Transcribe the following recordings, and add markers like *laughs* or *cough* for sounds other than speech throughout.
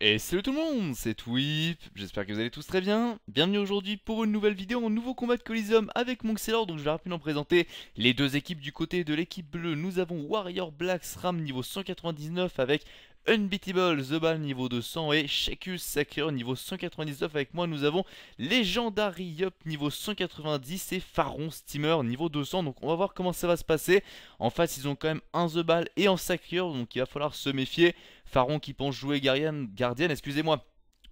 Et salut tout le monde, c'est Twip, j'espère que vous allez tous très bien. Bienvenue aujourd'hui pour une nouvelle vidéo en nouveau combat de Coliseum avec Monxelor, donc je vais rapidement présenter les deux équipes. Du côté de l'équipe bleue, nous avons Warrior Black ram niveau 199 avec Unbeatable, The Ball niveau 200 et Shekus Sakura niveau 199. Avec moi, nous avons Legendary Yup niveau 190 et Pharon Steamer niveau 200. Donc, on va voir comment ça va se passer. En face, ils ont quand même un The Ball et un Sakura, donc il va falloir se méfier. Pharon qui pense jouer Guardian, Guardian excusez-moi.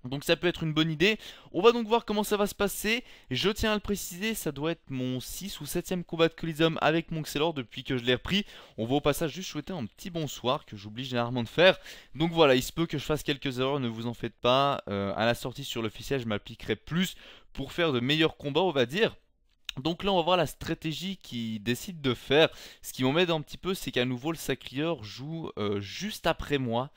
Donc ça peut être une bonne idée. On va donc voir comment ça va se passer. Je tiens à le préciser, ça doit être mon 6 ou 7ème combat de Colisum avec mon Xelor depuis que je l'ai repris. On va au passage juste souhaiter un petit bonsoir que j'oublie généralement de faire. Donc voilà, il se peut que je fasse quelques erreurs, ne vous en faites pas. Euh, à la sortie sur l'officiel, je m'appliquerai plus pour faire de meilleurs combats, on va dire. Donc là on va voir la stratégie qu'il décide de faire. Ce qui m'embête un petit peu c'est qu'à nouveau le Sacrieur joue euh, juste après moi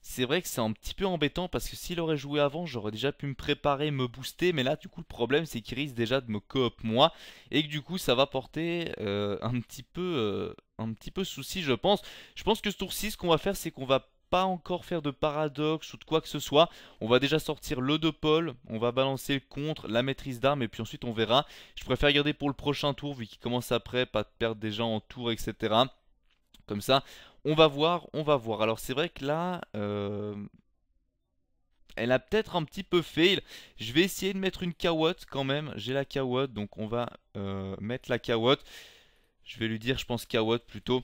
c'est vrai que c'est un petit peu embêtant parce que s'il aurait joué avant, j'aurais déjà pu me préparer, me booster. Mais là, du coup, le problème, c'est qu'il risque déjà de me coop moi. Et que du coup, ça va porter euh, un petit peu euh, un petit peu souci, je pense. Je pense que ce tour-ci, ce qu'on va faire, c'est qu'on va pas encore faire de paradoxe ou de quoi que ce soit. On va déjà sortir le de pôle on va balancer contre, la maîtrise d'armes et puis ensuite on verra. Je préfère garder pour le prochain tour vu qu'il commence après, pas de perdre déjà en tour, etc. Comme ça, on va voir, on va voir. Alors c'est vrai que là, euh, elle a peut-être un petit peu fail. Je vais essayer de mettre une cawotte quand même. J'ai la cawotte, donc on va euh, mettre la cawotte. Je vais lui dire, je pense cawotte plutôt.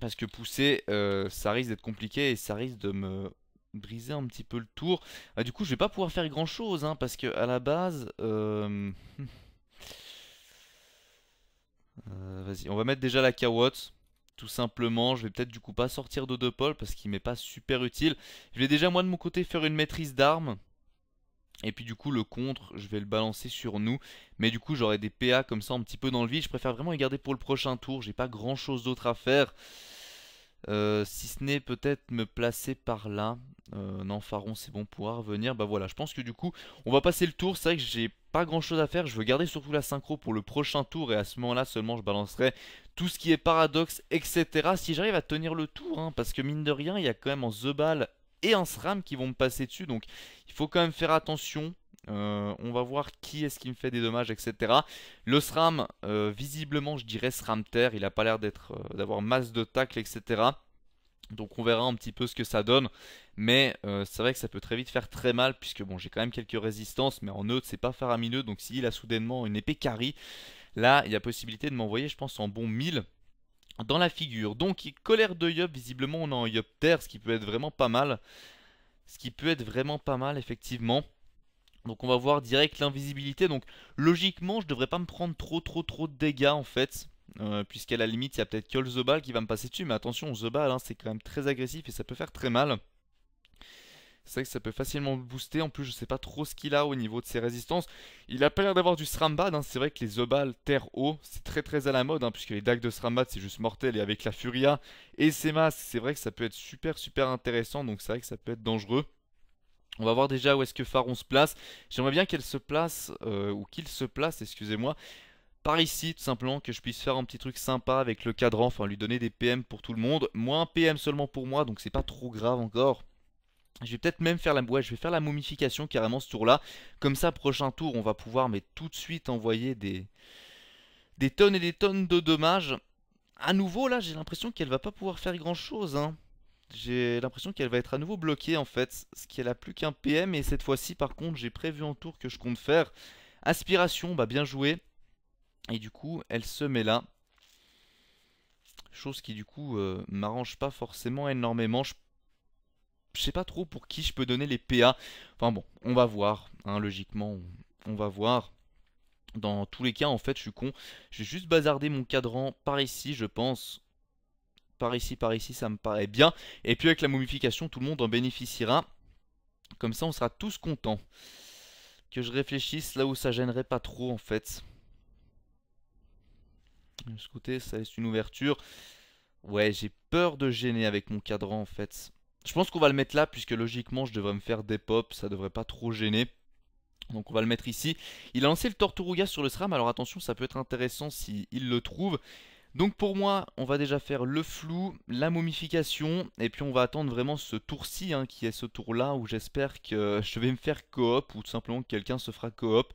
Parce que pousser, euh, ça risque d'être compliqué et ça risque de me briser un petit peu le tour. Ah, du coup, je vais pas pouvoir faire grand chose, hein, parce que à la base... *laughs* Vas-y, on va mettre déjà la cawotte tout simplement. Je vais peut-être du coup pas sortir de Paul parce qu'il m'est pas super utile. Je vais déjà moi de mon côté faire une maîtrise d'armes. Et puis du coup le contre je vais le balancer sur nous Mais du coup j'aurai des PA comme ça un petit peu dans le vide Je préfère vraiment les garder pour le prochain tour J'ai pas grand chose d'autre à faire euh, si ce n'est peut-être me placer par là. Euh, non, Faron, c'est bon pouvoir revenir. Bah voilà, je pense que du coup, on va passer le tour. C'est vrai que j'ai pas grand chose à faire. Je veux garder surtout la synchro pour le prochain tour. Et à ce moment-là, seulement, je balancerai tout ce qui est paradoxe, etc. Si j'arrive à tenir le tour, hein, parce que mine de rien, il y a quand même en The Ball et en SRAM qui vont me passer dessus. Donc, il faut quand même faire attention. Euh, on va voir qui est-ce qui me fait des dommages, etc. Le SRAM, euh, visiblement, je dirais SRAM Terre. Il a pas l'air d'être, euh, d'avoir masse de tacle, etc. Donc on verra un petit peu ce que ça donne. Mais c'est vrai que ça peut très vite faire très mal, puisque bon, j'ai quand même quelques résistances, mais en neutre, c'est pas faramineux. Donc s'il a soudainement une épée carry, là, il y a possibilité de m'envoyer, je pense, en bon 1000 dans la figure. Donc, colère de Yop, visiblement, on a en Yop Terre, ce qui peut être vraiment pas mal. Ce qui peut être vraiment pas mal, effectivement. Donc on va voir direct l'invisibilité. Donc logiquement, je devrais pas me prendre trop trop trop de dégâts en fait. Euh, puisqu'à la limite, il y a peut-être que le The Ball qui va me passer dessus. Mais attention, The Ball, hein, c'est quand même très agressif et ça peut faire très mal. C'est vrai que ça peut facilement booster. En plus, je sais pas trop ce qu'il a au niveau de ses résistances. Il a pas l'air d'avoir du Srambad. Hein. C'est vrai que les Ball terre haut, c'est très très à la mode. Hein, puisque les dagues de Srambad, c'est juste mortel. Et avec la Furia et ses masques, c'est vrai que ça peut être super super intéressant. Donc c'est vrai que ça peut être dangereux. On va voir déjà où est-ce que Pharaon se place. J'aimerais bien qu'elle se place, euh, ou qu'il se place, excusez-moi, par ici, tout simplement, que je puisse faire un petit truc sympa avec le cadran, enfin lui donner des PM pour tout le monde. Moins PM seulement pour moi, donc c'est pas trop grave encore. Je vais peut-être même faire la ouais, je vais faire la momification carrément ce tour-là. Comme ça, prochain tour, on va pouvoir mais tout de suite envoyer des, des tonnes et des tonnes de dommages. À nouveau, là, j'ai l'impression qu'elle va pas pouvoir faire grand-chose. Hein j'ai l'impression qu'elle va être à nouveau bloquée en fait, ce qu'elle a plus qu'un PM et cette fois-ci par contre j'ai prévu en tour que je compte faire. Aspiration, bah bien joué. Et du coup elle se met là. Chose qui du coup euh, m'arrange pas forcément énormément. Je... je sais pas trop pour qui je peux donner les PA. Enfin bon, on va voir. Hein, logiquement, on va voir. Dans tous les cas, en fait, je suis con. J'ai juste bazardé mon cadran par ici, je pense par ici, par ici, ça me paraît bien. Et puis avec la momification, tout le monde en bénéficiera. Comme ça, on sera tous contents. Que je réfléchisse là où ça gênerait pas trop, en fait. De ce côté, ça laisse une ouverture. Ouais, j'ai peur de gêner avec mon cadran, en fait. Je pense qu'on va le mettre là, puisque logiquement, je devrais me faire des pops. Ça devrait pas trop gêner. Donc on va le mettre ici. Il a lancé le Torturuga sur le SRAM, alors attention, ça peut être intéressant s'il il le trouve. Donc pour moi, on va déjà faire le flou, la momification, et puis on va attendre vraiment ce tour-ci, hein, qui est ce tour-là, où j'espère que *laughs* je vais me faire coop, ou tout simplement que quelqu'un se fera coop.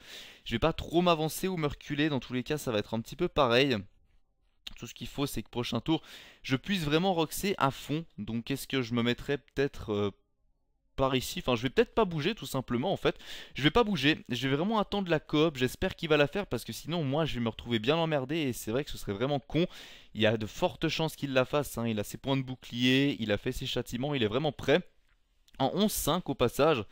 Je vais pas trop m'avancer ou me reculer, dans tous les cas ça va être un petit peu pareil. Tout ce qu'il faut c'est que prochain tour, je puisse vraiment roxer à fond, donc est-ce que je me mettrais peut-être... Euh, par ici. Enfin, je vais peut-être pas bouger tout simplement en fait. Je vais pas bouger. Je vais vraiment attendre la coop. J'espère qu'il va la faire parce que sinon, moi, je vais me retrouver bien emmerdé et c'est vrai que ce serait vraiment con. Il y a de fortes chances qu'il la fasse. Hein. Il a ses points de bouclier, il a fait ses châtiments, il est vraiment prêt. En 11-5 au passage.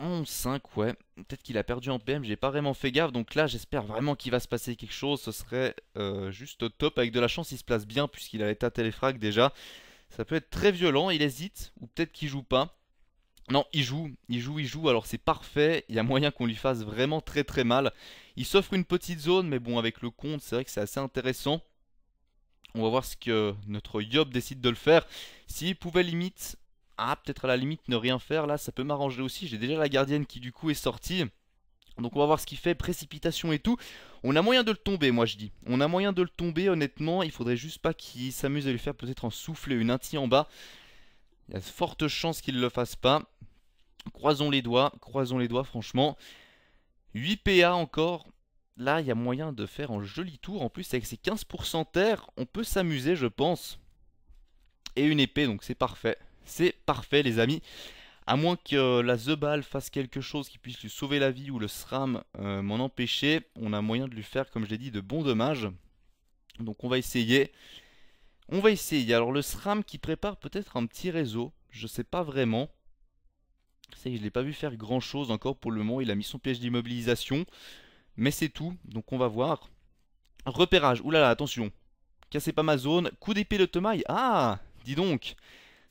11-5, ouais. Peut-être qu'il a perdu en PM, j'ai pas vraiment fait gaffe. Donc là, j'espère vraiment qu'il va se passer quelque chose. Ce serait euh, juste top. Avec de la chance, il se place bien puisqu'il a l'état téléfrag déjà. Ça peut être très violent, il hésite, ou peut-être qu'il joue pas. Non, il joue, il joue, il joue, alors c'est parfait, il y a moyen qu'on lui fasse vraiment très très mal. Il s'offre une petite zone, mais bon, avec le compte, c'est vrai que c'est assez intéressant. On va voir ce que notre Yob décide de le faire. S'il pouvait limite... Ah, peut-être à la limite ne rien faire, là, ça peut m'arranger aussi. J'ai déjà la gardienne qui du coup est sortie. Donc on va voir ce qu'il fait, précipitation et tout. On a moyen de le tomber, moi je dis. On a moyen de le tomber, honnêtement. Il faudrait juste pas qu'il s'amuse à lui faire peut-être en souffler une inti en bas. Il y a de fortes chances qu'il ne le fasse pas. Croisons les doigts, croisons les doigts, franchement. 8 PA encore. Là, il y a moyen de faire un joli tour. En plus, avec ses 15% terre, on peut s'amuser, je pense. Et une épée, donc c'est parfait. C'est parfait, les amis. À moins que euh, la The Ball fasse quelque chose qui puisse lui sauver la vie ou le SRAM euh, m'en empêcher, on a moyen de lui faire, comme je l'ai dit, de bons dommages. Donc on va essayer. On va essayer. Alors le SRAM qui prépare peut-être un petit réseau, je sais pas vraiment. C'est que je l'ai pas vu faire grand chose encore pour le moment. Il a mis son piège d'immobilisation. Mais c'est tout, donc on va voir. Repérage, oulala, attention. Cassez pas ma zone. Coup d'épée de tomaille. Ah Dis donc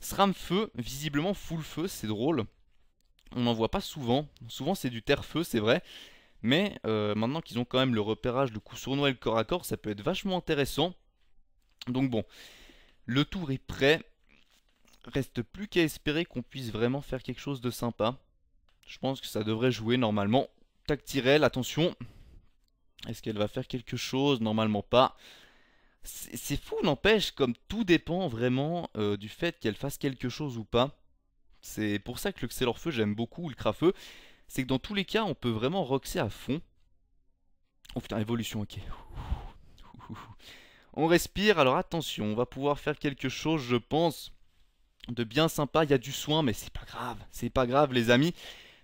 SRAM feu, visiblement full feu, c'est drôle. On n'en voit pas souvent. Souvent c'est du terre-feu, c'est vrai. Mais euh, maintenant qu'ils ont quand même le repérage, le coup sournois et le corps à corps, ça peut être vachement intéressant. Donc bon, le tour est prêt. Reste plus qu'à espérer qu'on puisse vraiment faire quelque chose de sympa. Je pense que ça devrait jouer normalement. Tactirel, attention. Est-ce qu'elle va faire quelque chose Normalement pas. C'est fou, n'empêche, comme tout dépend vraiment euh, du fait qu'elle fasse quelque chose ou pas. C'est pour ça que le Xelorfeu, j'aime beaucoup, le Crafeu. C'est que dans tous les cas, on peut vraiment roxer à fond. Oh putain, évolution, ok. *laughs* On respire, alors attention, on va pouvoir faire quelque chose, je pense, de bien sympa. Il y a du soin, mais c'est pas grave, c'est pas grave, les amis.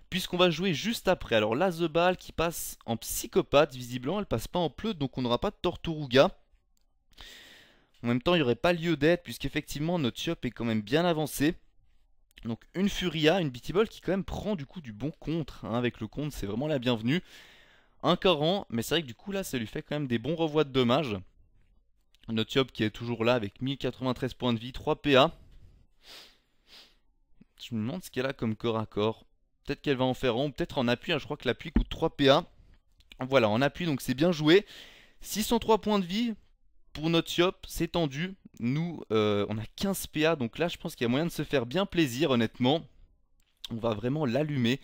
Puisqu'on va jouer juste après. Alors là, The Ball qui passe en psychopathe, visiblement, elle passe pas en pleut, donc on n'aura pas de Torturuga. En même temps, il n'y aurait pas lieu d'être, puisqu'effectivement, notre shop est quand même bien avancé. Donc une Furia, une Beatty qui quand même prend du coup du bon contre. Hein, avec le contre, c'est vraiment la bienvenue. Un Coran, mais c'est vrai que du coup là, ça lui fait quand même des bons revois de dommages. job qui est toujours là avec 1093 points de vie, 3 PA. Je me demande ce qu'elle a comme corps à corps. Peut-être qu'elle va en faire un, peut-être en appui. Hein, je crois que l'appui coûte 3 PA. Voilà, en appui, donc c'est bien joué. 603 points de vie, pour notre Yop, c'est tendu. Nous, euh, on a 15 PA, donc là, je pense qu'il y a moyen de se faire bien plaisir, honnêtement. On va vraiment l'allumer.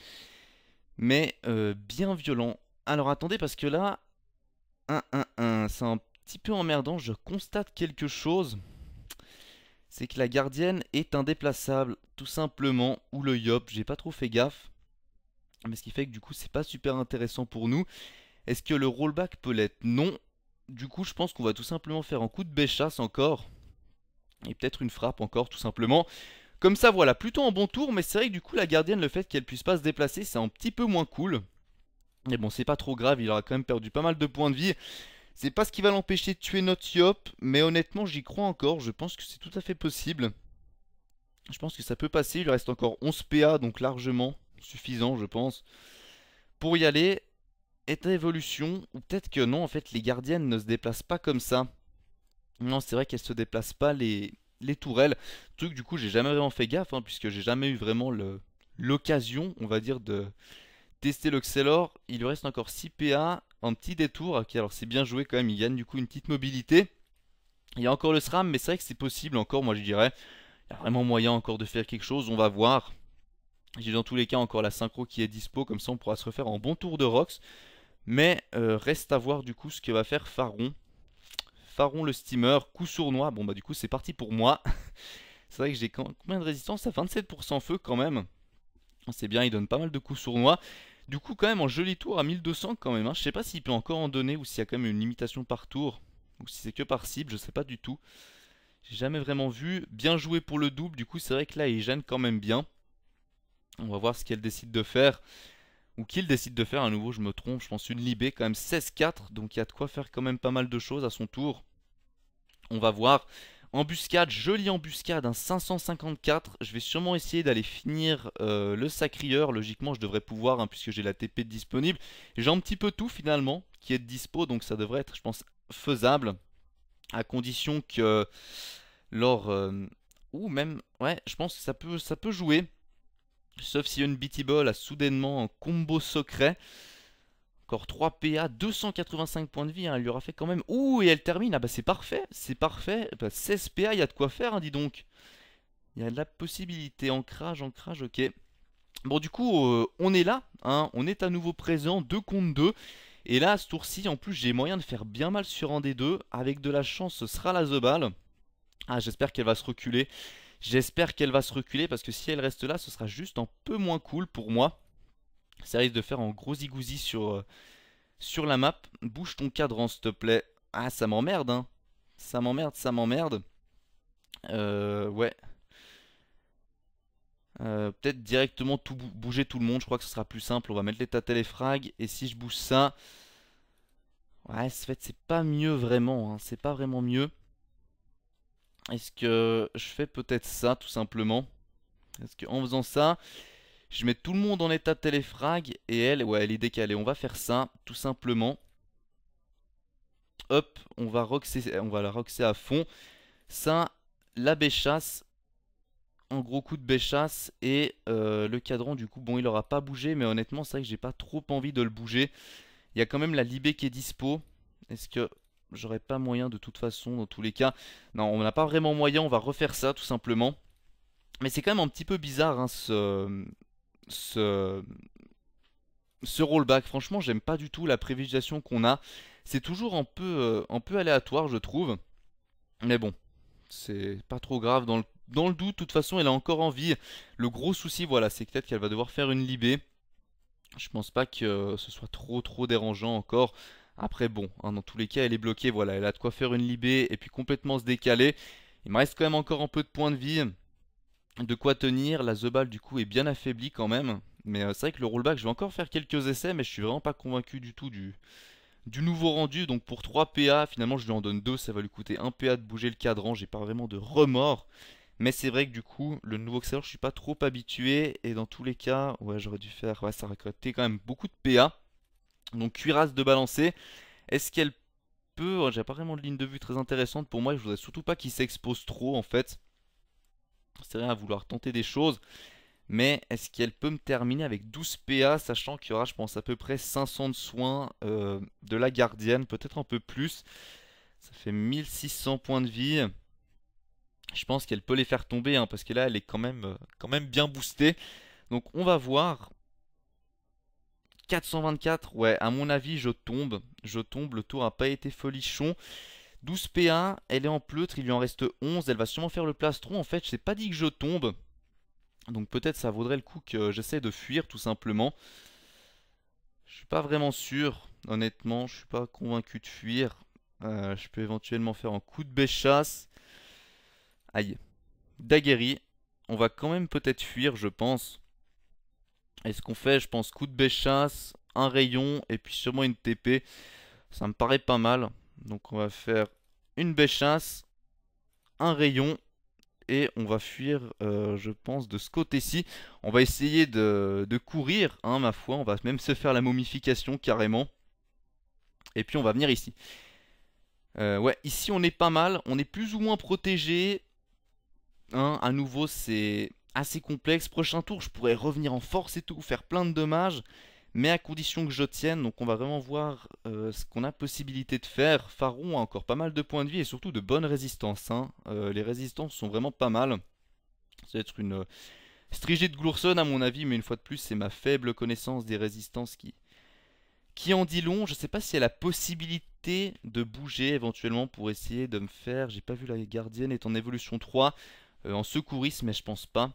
Mais euh, bien violent. Alors attendez, parce que là, 1-1-1, c'est un petit peu emmerdant. Je constate quelque chose. C'est que la gardienne est indéplaçable, tout simplement, ou le yop, j'ai pas trop fait gaffe. Mais ce qui fait que du coup, c'est pas super intéressant pour nous. Est-ce que le rollback peut l'être Non. Du coup, je pense qu'on va tout simplement faire un coup de béchasse encore. Et peut-être une frappe encore, tout simplement. Comme ça, voilà, plutôt en bon tour, mais c'est vrai que du coup, la gardienne, le fait qu'elle puisse pas se déplacer, c'est un petit peu moins cool. Mais bon, c'est pas trop grave, il aura quand même perdu pas mal de points de vie. C'est pas ce qui va l'empêcher de tuer notre mais honnêtement, j'y crois encore, je pense que c'est tout à fait possible. Je pense que ça peut passer, il reste encore 11 PA, donc largement suffisant, je pense, pour y aller est évolution, ou peut-être que non, en fait, les gardiennes ne se déplacent pas comme ça. Non, c'est vrai qu'elles se déplacent pas, les, les tourelles. Truc, du coup, j'ai jamais vraiment fait gaffe, hein, puisque j'ai jamais eu vraiment l'occasion, on va dire, de tester l'Oxelor. Il lui reste encore 6 PA, un petit détour. Ok, alors c'est bien joué quand même, il gagne du coup une petite mobilité. Il y a encore le SRAM, mais c'est vrai que c'est possible encore, moi je dirais. Il y a vraiment moyen encore de faire quelque chose, on va voir. J'ai dans tous les cas encore la synchro qui est dispo, comme ça on pourra se refaire en bon tour de Rox. Mais euh, reste à voir du coup ce que va faire Faron. Faron le steamer, coup sournois. Bon bah du coup c'est parti pour moi. *laughs* c'est vrai que j'ai combien de résistance à 27% feu quand même. C'est bien, il donne pas mal de coups sournois. Du coup quand même en joli tour à 1200 quand même. Hein. Je sais pas s'il peut encore en donner ou s'il y a quand même une limitation par tour. Ou si c'est que par cible, je sais pas du tout. J'ai jamais vraiment vu. Bien joué pour le double. Du coup c'est vrai que là il gêne quand même bien. On va voir ce qu'elle décide de faire ou qu'il décide de faire. À nouveau, je me trompe, je pense une Libé, quand même 16-4. Donc il y a de quoi faire quand même pas mal de choses à son tour. On va voir. Embuscade, joli embuscade, un 554. Je vais sûrement essayer d'aller finir euh, le sacrieur. Logiquement, je devrais pouvoir, hein, puisque j'ai la TP disponible. J'ai un petit peu tout finalement qui est dispo, donc ça devrait être, je pense, faisable. À condition que. Lors. Euh, ou même. Ouais, je pense que ça peut, ça peut jouer. Sauf si une Unbeatable a soudainement un combo secret. Encore 3 PA, 285 points de vie, hein. elle lui aura fait quand même... Ouh, et elle termine, ah bah c'est parfait, c'est parfait, 16 PA, il y a de quoi faire, hein, dis donc. Il y a de la possibilité, ancrage, ancrage, ok. Bon du coup, euh, on est là, hein, on est à nouveau présent, 2 contre 2. Et là, à ce tour-ci, en plus, j'ai moyen de faire bien mal sur un des deux. Avec de la chance, ce sera la The Ball. Ah, j'espère qu'elle va se reculer. J'espère qu'elle va se reculer parce que si elle reste là, ce sera juste un peu moins cool pour moi. Ça risque de faire un gros zigouzi sur, euh, sur la map. Bouge ton cadran, s'il te plaît. Ah, ça m'emmerde, hein. Ça m'emmerde, ça m'emmerde. Euh, ouais. Euh, peut-être directement tout bouger tout le monde. Je crois que ce sera plus simple. On va mettre les téléfrag. et frags. Et si je bouge ça... Ouais, fait, c'est pas mieux vraiment. Hein. C'est pas vraiment mieux. Est-ce que je fais peut-être ça tout simplement Est-ce qu'en faisant ça, je mets tout le monde en état de téléfrag et elle, ouais, elle est décalée. On va faire ça tout simplement. Hop, on va, roxer, on va la roxer à fond. Ça, la béchasse, Un gros coup de béchasse et euh, le cadran du coup bon il n'aura pas bougé mais honnêtement c'est vrai que j'ai pas trop envie de le bouger il y a quand même la libé qui est dispo est-ce que j'aurais pas moyen de toute façon dans tous les cas. Non, on n'a pas vraiment moyen, on va refaire ça tout simplement. Mais c'est quand même un petit peu bizarre hein, ce, ce, ce rollback. Franchement, j'aime pas du tout la privilégiation qu'on a. C'est toujours un peu, euh, un peu aléatoire, je trouve. Mais bon, c'est pas trop grave. Dans le, dans le doute, de toute façon, elle a encore envie. Le gros souci, voilà, c'est peut-être qu'elle va devoir faire une libée. Je pense pas que ce soit trop trop dérangeant encore. Après, bon, hein, dans tous les cas, elle est bloquée. Voilà, elle a de quoi faire une libée et puis complètement se décaler. Il me reste quand même encore un peu de points de vie. De quoi tenir. La Ball du coup, est bien affaiblie quand même. Mais euh, c'est vrai que le rollback, je vais encore faire quelques essais, mais je suis vraiment pas convaincu du tout du, nouveau rendu. Donc pour 3 PA, finalement, je lui en donne 2. Ça va lui coûter 1 PA de bouger le cadran. J'ai pas vraiment de remords. Mais c'est vrai que du coup, le nouveau Xelor, je suis pas trop habitué. Et dans tous les cas, ouais, j'aurais dû faire. Ouais, ça aurait quand même beaucoup de PA. Donc cuirasse de balancer. Est-ce qu'elle peut... Oh, j'ai pas vraiment de ligne de vue très intéressante pour moi. Je voudrais surtout pas qu'il s'expose trop en fait. C'est rien à vouloir tenter des choses. Mais est-ce qu'elle peut me terminer avec 12 PA, sachant qu'il y aura, je pense, à peu près 500 de soins euh, de la gardienne, peut-être un peu plus. Ça fait 1600 points de vie. Je pense qu'elle peut les faire tomber, hein, parce que là, elle est quand même, euh, quand même bien boostée. Donc on va voir. 424, ouais, à mon avis, je tombe. Je tombe, le tour n'a pas été folichon. 12 P1, elle est en pleutre, il lui en reste 11. Elle va sûrement faire le plastron. En fait, je sais pas dit que je tombe. Donc peut-être ça vaudrait le coup que j'essaie de fuir, tout simplement. Je suis pas vraiment sûr, honnêtement. Je suis pas convaincu de fuir. Euh, je peux éventuellement faire un coup de béchasse. Aïe. Daguerri. On va quand même peut-être fuir, je pense. Et ce qu'on fait, je pense, coup de béchasse, un rayon et puis sûrement une TP. Ça me paraît pas mal. Donc on va faire une béchasse, un rayon et on va fuir, euh, je pense, de ce côté-ci. On va essayer de, courir, hein, ma foi. On va même se faire la momification carrément. Et puis on va venir ici. Euh, ouais, ici on est pas mal. On est plus ou moins protégé. Hein, à nouveau, c'est assez complexe. Prochain tour, je pourrais revenir en force et tout, faire plein de dommages, mais à condition que je tienne. Donc on va vraiment voir euh, ce qu'on a possibilité de faire. faron a encore pas mal de points de vie et surtout de bonnes résistances. Hein. Euh, les résistances sont vraiment pas mal. Ça va être une euh, strigée de Glourson à mon avis, mais une fois de plus, c'est ma faible connaissance des résistances qui, qui en dit long. Je sais pas si elle a la possibilité de bouger éventuellement pour essayer de me faire... J'ai pas vu la gardienne est en évolution 3 en secourisme, mais je pense pas.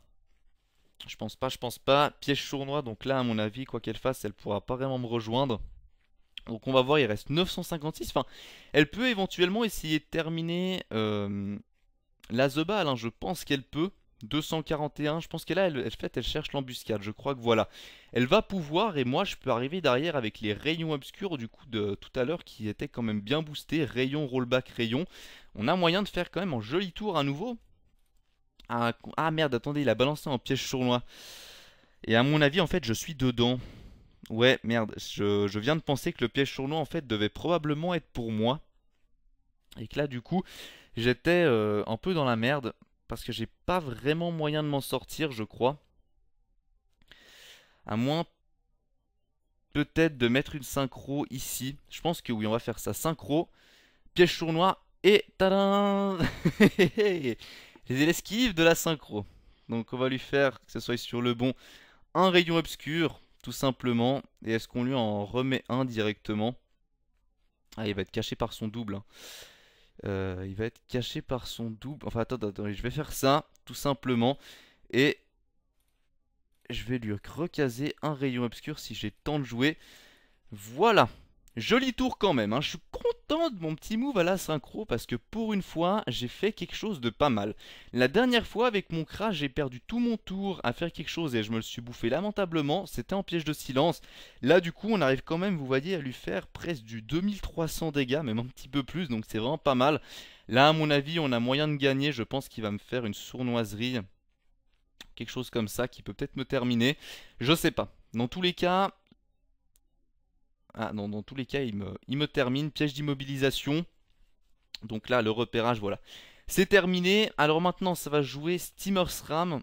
Je pense pas, je pense pas. Piège sournois, donc là, à mon avis, quoi qu'elle fasse, elle pourra pas vraiment me rejoindre. Donc on va voir, il reste 956. Enfin, elle peut éventuellement essayer de terminer euh, la The Ball, hein. je pense qu'elle peut. 241, je pense qu'elle a, elle, fait, elle cherche l'embuscade, je crois que voilà. Elle va pouvoir, et moi je peux arriver derrière avec les rayons obscurs du coup de tout à l'heure qui étaient quand même bien boostés, rayon, rollback, rayon. On a moyen de faire quand même un joli tour à nouveau, ah merde, attendez, il a balancé en piège sournois. Et à mon avis, en fait, je suis dedans. Ouais, merde, je, viens de penser que le piège sournois, en fait, devait probablement être pour moi. Et que là, du coup, j'étais euh, un peu dans la merde. Parce que j'ai pas vraiment moyen de m'en sortir, je crois. À moins peut-être de mettre une synchro ici. Je pense que oui, on va faire ça. Synchro, piège sournois et tadam *laughs* les esquives de la synchro. Donc on va lui faire, que ce soit sur le bon, un rayon obscur, tout simplement. Et est-ce qu'on lui en remet un directement Ah, il va être caché par son double. Hein. Euh, il va être caché par son double. Enfin, attends, attends, je vais faire ça, tout simplement. Et je vais lui recaser un rayon obscur si j'ai tant de jouer. Voilà. Joli tour quand même. Hein. Je suis mon petit move à la synchro parce que pour une fois, j'ai fait quelque chose de pas mal. La dernière fois, avec mon crash, j'ai perdu tout mon tour à faire quelque chose et je me le suis bouffé lamentablement. C'était en piège de silence. Là, du coup, on arrive quand même, vous voyez, à lui faire presque du 2300 dégâts, même un petit peu plus, donc c'est vraiment pas mal. Là, à mon avis, on a moyen de gagner. Je pense qu'il va me faire une sournoiserie. Quelque chose comme ça qui peut peut-être me terminer. Je sais pas. Dans tous les cas, ah non, dans tous les cas, il me, il me termine. Piège d'immobilisation. Donc là, le repérage, voilà. C'est terminé. Alors maintenant, ça va jouer Steamer's Ram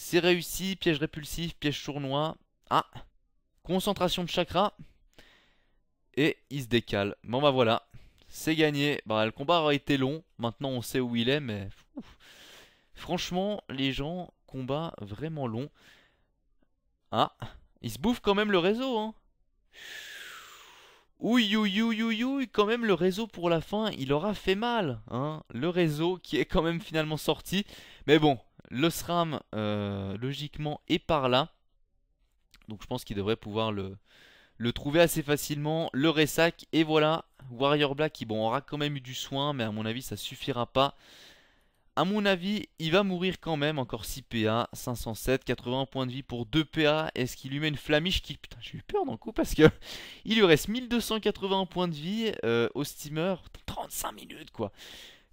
C'est réussi, piège répulsif, piège sournois. Ah Concentration de chakra. Et il se décale. Bon bah voilà, c'est gagné. Bah le combat aurait été long, maintenant on sait où il est, mais... Franchement, les gens, combat vraiment long. Ah Il se bouffe quand même le réseau, hein oui ouh, quand même le réseau pour la fin, il aura fait mal, hein. Le réseau qui est quand même finalement sorti. Mais bon, le SRAM, euh, logiquement, est par là. Donc je pense qu'il devrait pouvoir le, le trouver assez facilement. Le Ressac, et voilà. Warrior Black, qui bon, aura quand même eu du soin, mais à mon avis, ça suffira pas. À mon avis, il va mourir quand même. Encore 6 PA, 507, 80 points de vie pour 2 PA. Est-ce qu'il lui met une flamiche qui... Putain, j'ai eu peur d'un coup parce que *laughs* il lui reste 1281 points de vie euh, au steamer. 35 minutes, quoi.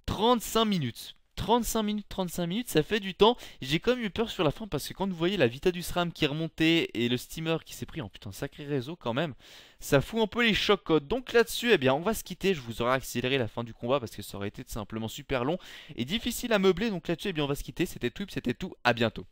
35 minutes. 35 minutes, 35 minutes, ça fait du temps. J'ai quand même eu peur sur la fin parce que quand vous voyez la Vita du SRAM qui est remontée et le steamer qui s'est pris en oh putain sacré réseau quand même, ça fout un peu les chocs. Donc là-dessus, eh bien, on va se quitter. Je vous aurais accéléré la fin du combat parce que ça aurait été simplement super long et difficile à meubler. Donc là-dessus, eh bien, on va se quitter. C'était tout, c'était tout. À bientôt.